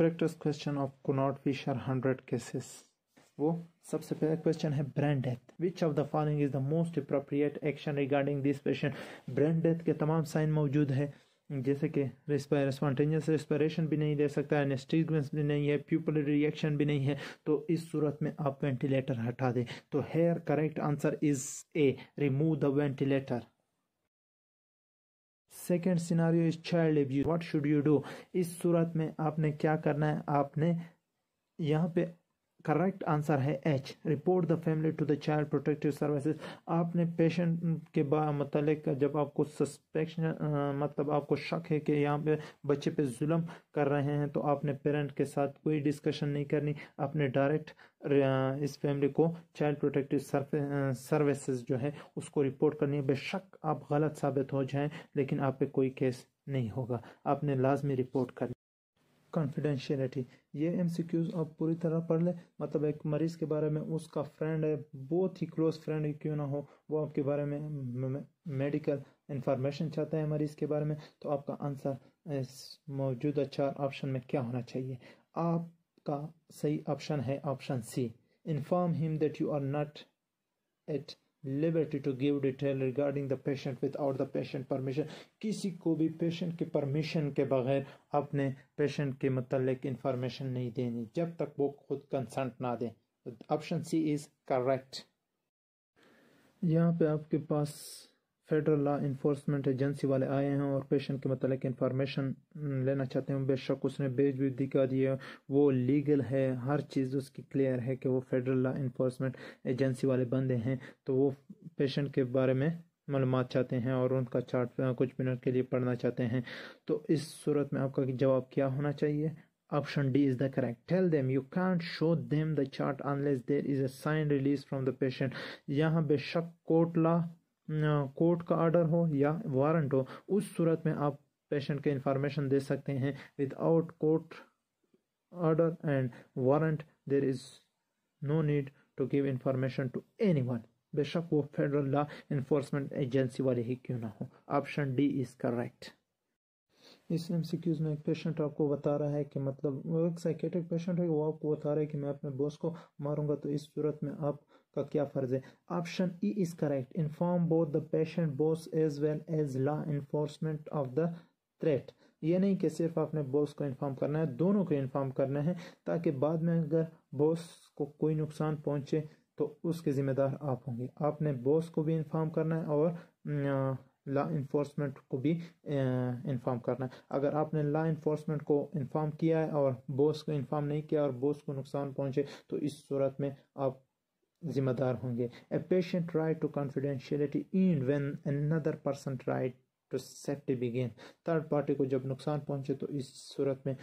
Practice question of Conrad Fischer hundred cases वो सबसे पहला क्वेश्चन है brain death which of the following is the most appropriate action regarding this patient brain death के तमाम sign मौजूद है जैसे कि स्पॉन्टेनियस रेस्पिरेशन भी नहीं दे सकता है भी नहीं है प्यूपल रिएक्शन भी नहीं है तो इस सूरत में आप वेंटिलेटर हटा दें तो here correct answer is A remove the ventilator second scenario is child abuse what should you do इस सूरत में आपने क्या करना है आपने यहाँ पे करेक्ट आंसर है H report the family to the child protective services आपने पेशेंट के मतलब जब आपको सस्पेक्शन मतलब आपको शक है कि यहाँ पे बच्चे पे जुल्म कर रहे हैं तो आपने पेरेंट के साथ कोई डिस्कशन नहीं करनी आपने डायरेक्ट इस फैमिली को चाइल्ड प्रोटेक्टिव सर्विसेज जो है उसको रिपोर्ट करनी है बेशक आप गलत साबित हो जाएँ लेकिन आप पे कोई केस नहीं होगा आपने लाजमी रिपोर्ट करनी कॉन्फिडेंशियलिटी ये एम सी क्यूज़ आप पूरी तरह पढ़ लें मतलब एक मरीज़ के बारे में उसका फ्रेंड है बहुत ही क्लोज फ्रेंड क्यों ना हो वो आपके बारे में मेडिकल इंफॉर्मेशन चाहता है मरीज़ के बारे में तो आपका आंसर इस मौजूदा चार ऑप्शन में क्या होना चाहिए आपका सही ऑप्शन है option C inform him that you are not at liberty to give detail regarding the patient without the patient permission किसी को भी पेशेंट के परमिशन के बगैर अपने पेशेंट के मतलब इंफॉर्मेशन नहीं देनी जब तक वो खुद कंसंट ना दें ऑप्शन सी इज़ करेक्ट यहाँ पे आपके पास फेडरल लॉ इन्फोर्समेंट एजेंसी वाले आए हैं और पेशेंट के मतलब इन्फॉर्मेशन लेना चाहते हैं बेशक उसने बेजबूदी दिखा दी है वो लीगल है हर चीज़ उसकी क्लियर है कि वो फेडरल लॉ इन्फोर्समेंट एजेंसी वाले बंदे हैं तो वो पेशेंट के बारे में मालूम चाहते हैं और उनका चार्ट कुछ मिनट के लिए पढ़ना चाहते हैं तो इस सूरत में आपका जवाब क्या होना चाहिए option D is the correct tell them you can't show them the chart unless there is a sign release from the patient यहाँ बेशक कोटला कोर्ट का आर्डर हो या वारंट हो उस सूरत में आप पेशेंट के इंफॉर्मेशन दे सकते हैं without court and warrant there is no need to give information to anyone बेशक वो फेडरल लॉ इन्फोर्समेंट एजेंसी वाले ही क्यों ना हो ऑप्शन डी इज करेक्ट इस एम में एक पेशेंट आपको बता रहा है कि मतलब एक साइकेटिक पेशेंट है वो आपको बता रहा है कि मैं अपने बॉस को मारूंगा तो इस सूरत में आप का क्या फ़र्ज़ है option E is correct inform both the patient boss as well as law enforcement of the threat ये नहीं कि सिर्फ आपने बॉस को इन्फॉर्म करना है दोनों को इन्फॉर्म करना है ताकि बाद में अगर बॉस को कोई नुकसान पहुंचे तो उसके ज़िम्मेदार आप होंगे आपने बॉस को भी इन्फॉर्म करना है और लॉ इन्फोर्समेंट को भी इन्फॉर्म करना है अगर आपने लॉ इन्फोर्समेंट को इन्फॉर्म किया है और बॉस को इन्फॉर्म नहीं किया और बॉस को नुकसान पहुंचे तो इस सूरत में आप जिम्मेदार होंगे a patient right to confidentiality इन when another person right to safety begin third party को जब नुकसान पहुंचे तो इस सूरत में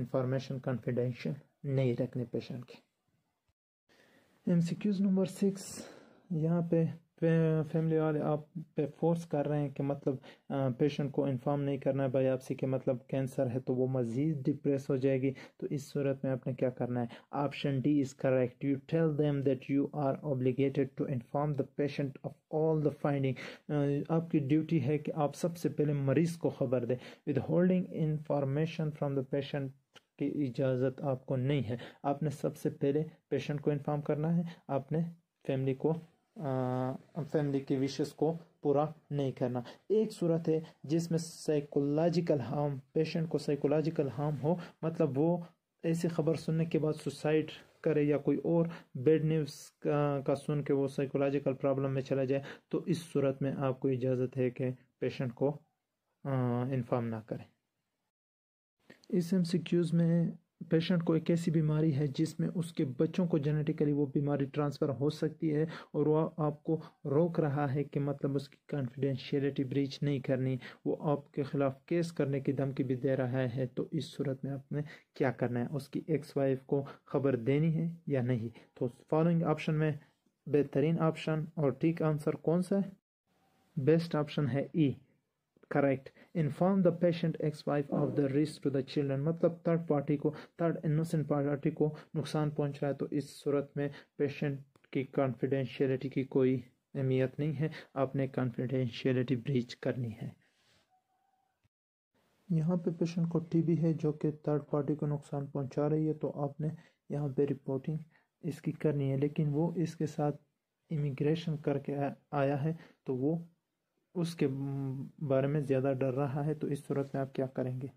इंफॉर्मेशन कॉन्फिडेंशियल नहीं रखनी पेशेंट की M C Qs number six यहाँ पे फैमिली वाले आप पे फोर्स कर रहे हैं कि मतलब पेशेंट को इन्फॉर्म नहीं करना है बायोप्सी के मतलब कैंसर है तो वो मज़ीद डिप्रेस हो जाएगी तो इस सूरत में आपने क्या करना है option D is correct you tell them that you are obligated to inform the patient of all the finding आपकी ड्यूटी है कि आप सबसे पहले मरीज़ को खबर दें withholding information from the patient की इजाज़त आपको नहीं है आपने सबसे पहले पेशेंट को इन्फॉर्म करना है आपने फैमिली को फैमिली के विशेष को पूरा नहीं करना एक सूरत है जिसमें साइकोलॉजिकल हार्म पेशेंट को साइकोलॉजिकल हार्म हो मतलब वो ऐसी खबर सुनने के बाद सुसाइड करे या कोई और बेड न्यूज़ का, का सुन के वो साइकोलॉजिकल प्रॉब्लम में चला जाए तो इस सूरत में आपको इजाज़त है कि पेशेंट को इन्फॉर्म ना करें इस एम में पेशेंट को एक ऐसी बीमारी है जिसमें उसके बच्चों को जेनेटिकली वो बीमारी ट्रांसफ़र हो सकती है और वह आपको रोक रहा है कि मतलब उसकी कॉन्फिडेंशियलिटी ब्रीच नहीं करनी वो आपके ख़िलाफ़ केस करने की धमकी भी दे रहा है तो इस सूरत में आपने क्या करना है उसकी एक्स वाइफ को खबर देनी है या नहीं तो फॉलोइंग ऑप्शन में बेहतरीन ऑप्शन और ठीक आंसर कौन सा है बेस्ट ऑप्शन है E e. Correct inform the patient ex wife of the risk to the children मतलब थर्ड पार्टी को थर्ड इनोसेंट पार्टी को नुकसान पहुंच रहा है तो इस सूरत में पेशेंट की कॉन्फिडेंशियलिटी की कोई अहमियत नहीं है आपने कॉन्फिडेंशियलिटी ब्रीच करनी है यहाँ पे पेशेंट को टीबी है जो कि थर्ड पार्टी को नुकसान पहुँचा रही है तो आपने यहाँ पे रिपोर्टिंग इसकी करनी है लेकिन वो इसके साथ इमिग्रेशन करके आया है तो वो उसके बारे में ज़्यादा डर रहा है तो इस सूरत में आप क्या करेंगे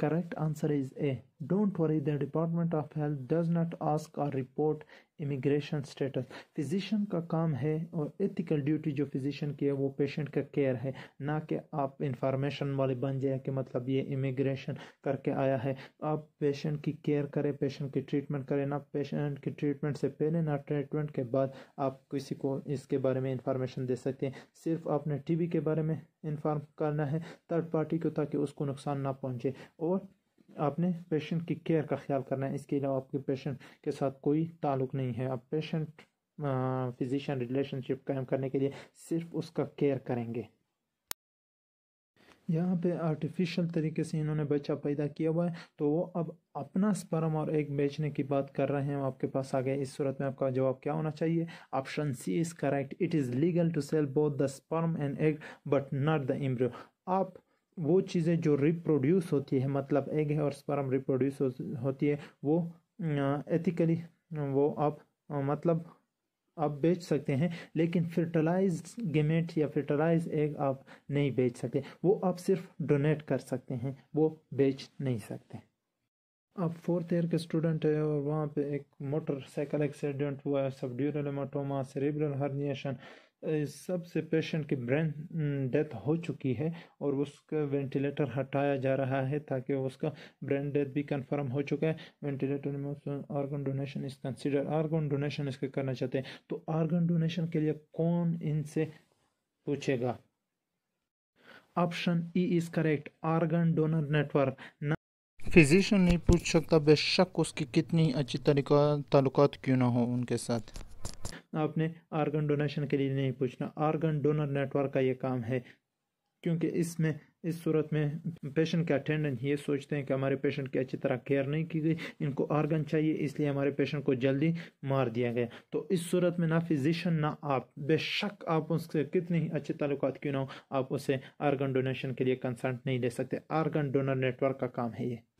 correct answer is A don't worry the department of health does not ask or report immigration status physician का काम है और एथिकल ड्यूटी जो फिजिशियन की है वो पेशेंट का केयर है ना कि आप इंफॉर्मेशन वाले बन जाए कि मतलब ये इमिग्रेशन करके आया है आप पेशेंट की केयर करें पेशेंट की ट्रीटमेंट करें ना पेशेंट की ट्रीटमेंट से पहले ना ट्रीटमेंट के बाद आप किसी को इसके बारे में इंफॉर्मेशन दे सकते हैं सिर्फ आपने वी के बारे में इंफॉर्म करना है थर्ड पार्टी को ताकि उसको नुकसान ना पहुँचे और आपने पेशेंट की केयर का ख्याल करना है इसके अलावा आपके पेशेंट के साथ कोई ताल्लुक नहीं है आप पेशेंट फिजिशियन रिलेशनशिप कायम करने के लिए सिर्फ उसका केयर करेंगे यहाँ पे आर्टिफिशियल तरीके से इन्होंने बच्चा पैदा किया हुआ है तो वो अब अपना स्पर्म और एग बेचने की बात कर रहे हैं आपके पास आ गए इस सूरत में आपका जवाब क्या होना चाहिए option C is correct it is legal to sell both the sperm and egg but not the embryo आप वो चीज़ें जो रिप्रोड्यूस होती है मतलब एग है और स्पर्म रिप्रोड्यूस होती है वो एथिकली वो आप मतलब आप बेच सकते हैं लेकिन फर्टिलाइज गेमेट या फर्टिलाइज एग आप नहीं बेच सकते वो आप सिर्फ डोनेट कर सकते हैं वो बेच नहीं सकते आप फोर्थ ईयर के स्टूडेंट है और वहाँ पे एक मोटरसाइकिल एक्सीडेंट हुआ है ड्यूरल एमाटोमा सेरेब्रल हर्निएशन सबसे पेशेंट की ब्रेन डेथ mm, हो चुकी है और उसका वेंटिलेटर हटाया जा रहा है ताकि उसका ब्रेन डेथ भी कंफर्म हो चुका है वेंटिलेटर में organ donation is consider organ donation इसके करना चाहते हैं तो आर्गन डोनेशन के लिए कौन इनसे पूछेगा option E is correct organ donor network physician नहीं पूछ सकता बेशक उसकी कितनी अच्छी तरीका ताल्लुकात क्यों ना हो उनके साथ आपने आर्गन डोनेशन के लिए नहीं पूछना आर्गन डोनर नेटवर्क का ये काम है क्योंकि इसमें इस सूरत में पेशेंट के अटेंडेंट ये सोचते हैं कि हमारे पेशेंट की अच्छी तरह केयर नहीं की गई इनको आर्गन चाहिए इसलिए हमारे पेशेंट को जल्दी मार दिया गया तो इस सूरत में ना फिजिशन ना आप बेशक आप उससे कितने ही अच्छे तल्लु क्यों ना हो आप उसे आर्गन डोनेशन के लिए कंसल्ट नहीं ले सकते आर्गन डोनर नेटवर्क का काम है ये